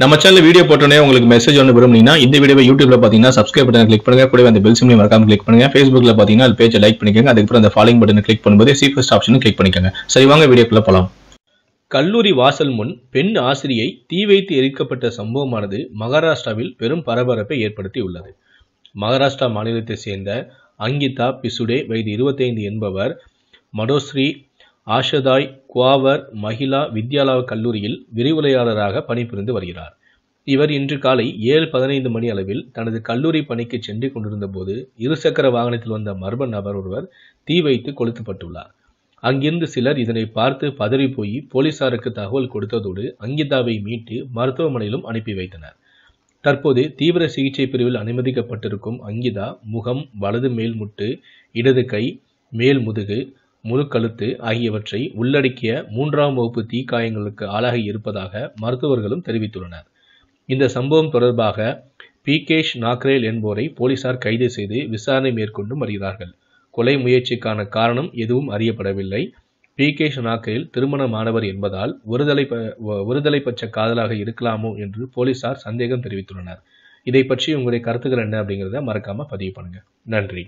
நம்ம channel video போட்டோன்னே உங்களுக்கு மெசேஜ் ஒன்று விரும்புனீங்கன்னா இந்த வீடியோ யூடியூப்ல பார்த்தீங்கன்னா சப்ஸ்கிரைப் பட்டன் கிளிக் பண்ணுங்க கூட அந்த பெல் சிம்லையும் மறக்காம கிளிக் பண்ணுங்க ஃபேஸ்புக்ல பார்த்தீங்கன்னா அது பேஜை லைக் பண்ணிக்கோங்க அதுக்கப்புறம் அந்த ஃபாலோ பட்டன் கிளிக் பண்ணும்போது சி ஃபர்ஸ்ட் ஆப்ஷனும் கிளிக் பண்ணிக்கோங்க சரி வாங்க வீடியோக்குள்ள போகலாம் கல்லூரி வாசல் முன் பெண் ஆசிரியை தீ வைத்து எரிக்கப்பட்ட சம்பவமானது மகாராஷ்டிராவில் பெரும் பரபரப்பை ஏற்படுத்தி உள்ளது மகாராஷ்டிரா மாநிலத்தை சேர்ந்த அங்கிதா பிசுடே வயது இருபத்தைந்து என்பவர் மடோஸ்ரீ ஆஷதாய் குவாவர் மகிழா வித்யாலா கல்லூரியில் விரிவுரையாளராக பணிபுரிந்து வருகிறார் இவர் இன்று காலை ஏழு பதினைந்து மணி அளவில் தனது கல்லூரி பணிக்கு சென்று கொண்டிருந்த போது இருசக்கர வாகனத்தில் வந்த மர்ம நபர் ஒருவர் தீ வைத்து கொளுத்தப்பட்டுள்ளார் அங்கிருந்து சிலர் இதனை பார்த்து பதறி போய் போலீசாருக்கு தகவல் கொடுத்ததோடு அங்கிதாவை மீட்டு மருத்துவமனையிலும் அனுப்பி வைத்தனர் தற்போது தீவிர சிகிச்சை பிரிவில் அனுமதிக்கப்பட்டிருக்கும் அங்கிதா முகம் வலது மேல் முட்டு இடது கை மேல் முதுகு முழுக்கழுத்து ஆகியவற்றை உள்ளடக்கிய மூன்றாம் வகுப்பு தீக்காயங்களுக்கு ஆளாகி இருப்பதாக மருத்துவர்களும் தெரிவித்துள்ளனர் இந்த சம்பவம் தொடர்பாக பிகேஷ் நாக்ரேல் என்போரை போலீசார் கைது செய்து விசாரணை மேற்கொண்டு வருகிறார்கள் கொலை முயற்சிக்கான காரணம் எதுவும் அறியப்படவில்லை பிகேஷ் நாக்ரேல் திருமணமானவர் என்பதால் ஒருதலை ஒருதலை பட்ச காதலாக இருக்கலாமோ என்று போலீசார் சந்தேகம் தெரிவித்துள்ளனர் இதை பற்றி உங்களுடைய கருத்துக்கள் என்ன அப்படிங்கிறத மறக்காமல் பதிவு பண்ணுங்கள் நன்றி